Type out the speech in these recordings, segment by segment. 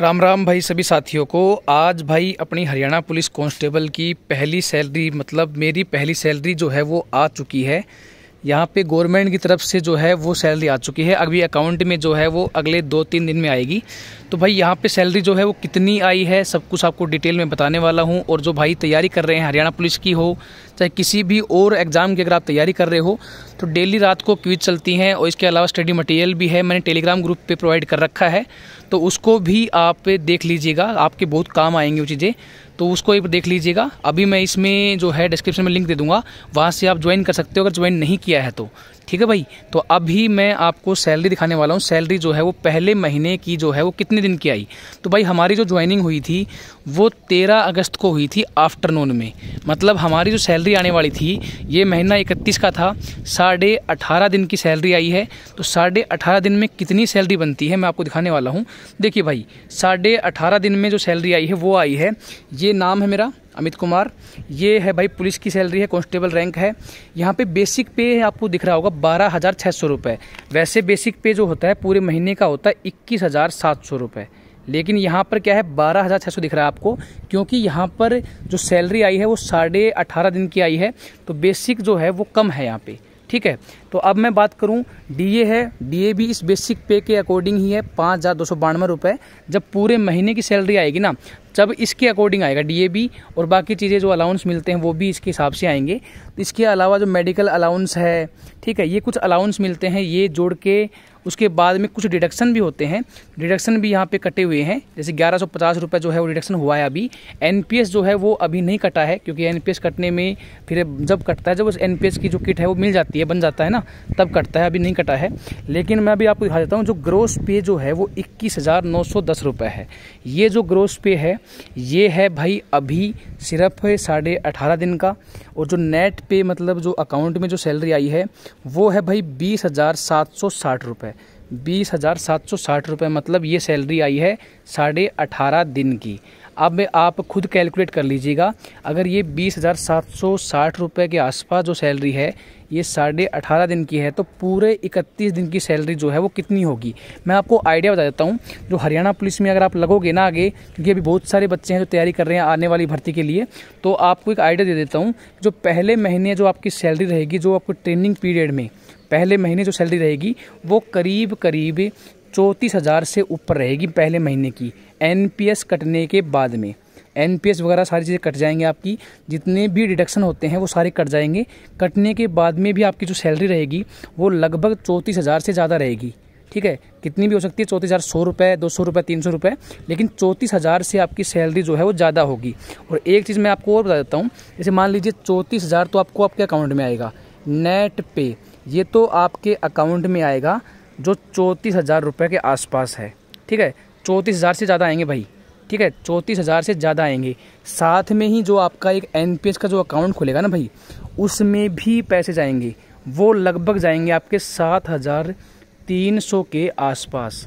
राम राम भाई सभी साथियों को आज भाई अपनी हरियाणा पुलिस कांस्टेबल की पहली सैलरी मतलब मेरी पहली सैलरी जो है वो आ चुकी है यहाँ पे गवर्नमेंट की तरफ से जो है वो सैलरी आ चुकी है अभी अकाउंट में जो है वो अगले दो तीन दिन में आएगी तो भाई यहाँ पे सैलरी जो है वो कितनी आई है सब कुछ आपको डिटेल में बताने वाला हूँ और जो भाई तैयारी कर रहे हैं हरियाणा पुलिस की हो चाहे किसी भी और एग्ज़ाम की अगर आप तैयारी कर रहे हो तो डेली रात को क्विज चलती हैं और इसके अलावा स्टडी मटेरियल भी है मैंने टेलीग्राम ग्रुप पर प्रोवाइड कर रखा है तो उसको भी आप देख लीजिएगा आपके बहुत काम आएंगी वो चीज़ें तो उसको एक देख लीजिएगा अभी मैं इसमें जो है डिस्क्रिप्शन में लिंक दे दूंगा वहाँ से आप ज्वाइन कर सकते हो अगर ज्वाइन नहीं किया है तो ठीक है भाई तो अभी मैं आपको सैलरी दिखाने वाला हूँ सैलरी जो है वो पहले महीने की जो है वो कितने दिन की आई तो भाई हमारी जो ज्वाइनिंग हुई थी वो तेरह अगस्त को हुई थी आफ्टरनून में मतलब हमारी जो सैलरी आने वाली थी ये महीना इकतीस का था साढ़े अठारह दिन की सैलरी आई है तो साढ़े अठारह दिन में कितनी सैलरी बनती है मैं आपको दिखाने वाला हूँ देखिए भाई साढ़े अठारह दिन में जो सैलरी आई है वो आई है ये नाम है मेरा अमित कुमार ये है भाई पुलिस की सैलरी है कांस्टेबल रैंक है यहाँ पे बेसिक पे आपको दिख रहा होगा बारह हज़ार छः सौ रुपये वैसे बेसिक पे जो होता है पूरे महीने का होता है इक्कीस हज़ार सात सौ रुपये लेकिन यहाँ पर क्या है बारह हज़ार छः सौ दिख रहा है आपको क्योंकि यहाँ पर जो सैलरी आई है वो साढ़े अठारह दिन की आई है तो बेसिक जो है वो कम है यहाँ पर ठीक है तो अब मैं बात करूं डीए है डीए भी इस बेसिक पे के अकॉर्डिंग ही है पाँच हज़ार दो सौ बानवे रुपये जब पूरे महीने की सैलरी आएगी ना जब इसके अकॉर्डिंग आएगा डीएबी और बाकी चीज़ें जो अलाउंस मिलते हैं वो भी इसके हिसाब से आएंगे तो इसके अलावा जो मेडिकल अलाउंस है ठीक है ये कुछ अलाउंस मिलते हैं ये जोड़ के उसके बाद में कुछ डिडक्शन भी होते हैं डिडक्शन भी यहाँ पे कटे हुए हैं जैसे ग्यारह सौ पचास रुपये जो है वो डिडक्शन हुआ है अभी एन जो है वो अभी नहीं कटा है क्योंकि एन कटने में फिर जब कटता है जब उस एन की जो किट है वो मिल जाती है बन जाता है ना तब कटता है अभी नहीं कटा है लेकिन मैं अभी आपको दिखा देता हूँ जो ग्रोस पे जो है वो इक्कीस हज़ार नौ सौ दस रुपये है ये जो ग्रोस पे है ये है भाई अभी सिर्फ साढ़े अठारह दिन का और जो नेट पे मतलब जो अकाउंट में जो सैलरी आई है वो है भाई बीस हज़ार सात सौ साठ रुपये है बीस हज़ार सात सौ साठ रुपये मतलब ये सैलरी आई है साढ़े अठारह दिन की अब आप खुद कैलकुलेट कर लीजिएगा अगर ये बीस हज़ार सात सौ साठ रुपये के आसपास जो सैलरी है ये साढ़े अठारह दिन की है तो पूरे इकतीस दिन की सैलरी जो है वो कितनी होगी मैं आपको आइडिया बता देता हूँ जो हरियाणा पुलिस में अगर आप लगोगे ना आगे क्योंकि अभी बहुत सारे बच्चे हैं जो तैयारी कर रहे हैं आने वाली भर्ती के लिए तो आपको एक आइडिया दे देता हूँ जो पहले महीने जो आपकी सैलरी रहेगी जो आपको ट्रेनिंग पीरियड में पहले महीने जो सैलरी रहेगी वो करीब करीब चौंतीस हज़ार से ऊपर रहेगी पहले महीने की एन कटने के बाद में एन वगैरह सारी चीज़ें कट जाएंगे आपकी जितने भी डिडक्शन होते हैं वो सारे कट जाएंगे कटने के बाद में भी आपकी जो सैलरी रहेगी वो लगभग चौंतीस हज़ार से ज़्यादा रहेगी ठीक है कितनी भी हो सकती है चौंतीस हज़ार सौ रुपये दो सौ रुपये तीन सौ रुपये लेकिन चौंतीस हज़ार से आपकी सैलरी जो है वो ज़्यादा होगी और एक चीज़ मैं आपको और बता देता हूँ जैसे मान लीजिए चौंतीस हज़ार तो आपको आपके अकाउंट में आएगा नेट पे ये तो आपके अकाउंट में आएगा जो चौंतीस हज़ार रुपये के आसपास है ठीक है चौंतीस हज़ार से ज़्यादा आएंगे भाई ठीक है चौंतीस हज़ार से ज़्यादा आएंगे साथ में ही जो आपका एक एन का जो अकाउंट खुलेगा ना भाई उसमें भी पैसे जाएंगे वो लगभग जाएंगे आपके सात हज़ार तीन सौ के आसपास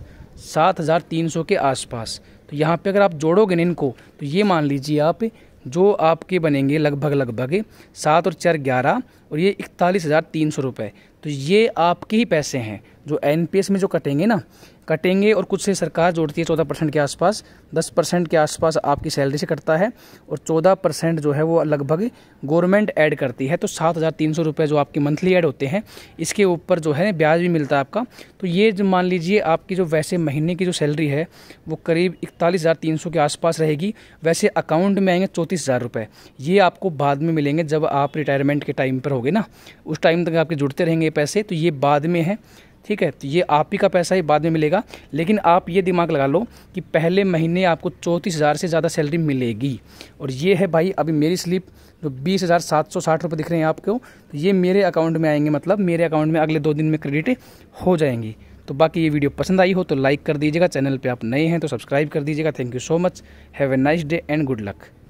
सात हज़ार तीन सौ के आसपास तो यहाँ पे अगर आप जोड़ोगे ना इनको तो ये मान लीजिए आप जो आपके बनेंगे लगभग लगभग सात और चार ग्यारह और ये इकतालीस हज़ार तीन सौ रुपये तो ये आपके ही पैसे हैं जो एन में जो कटेंगे ना कटेंगे और कुछ से सरकार जोड़ती है चौदह परसेंट के आसपास दस परसेंट के आसपास आपकी सैलरी से कटता है और चौदह परसेंट जो है वो लगभग गवर्नमेंट ऐड करती है तो सात हज़ार तीन सौ रुपये जो आपके मंथली ऐड होते हैं इसके ऊपर जो है ब्याज भी मिलता है आपका तो ये जो मान लीजिए आपकी जो वैसे महीने की जो सैलरी है वो करीब इकतालीस हज़ार तीन सौ के आसपास रहेगी वैसे अकाउंट में आएंगे चौंतीस हज़ार रुपये ये आपको बाद में मिलेंगे जब आप रिटायरमेंट के टाइम पर होगे ना उस टाइम तक आपके जुड़ते रहेंगे पैसे तो ये बाद में है ठीक है तो ये आप ही का पैसा ही बाद में मिलेगा लेकिन आप ये दिमाग लगा लो कि पहले महीने आपको चौंतीस हज़ार से ज़्यादा सैलरी मिलेगी और ये है भाई अभी मेरी स्लिप जो बीस हज़ार सात सौ साठ रुपये दिख रहे हैं आपको तो ये मेरे अकाउंट में आएंगे मतलब मेरे अकाउंट में अगले दो दिन में क्रेडिट हो जाएंगी तो बाकी ये वीडियो पसंद आई हो तो लाइक कर दीजिएगा चैनल पर आप नए हैं तो सब्सक्राइब कर दीजिएगा thank you so much have a nice day and good luck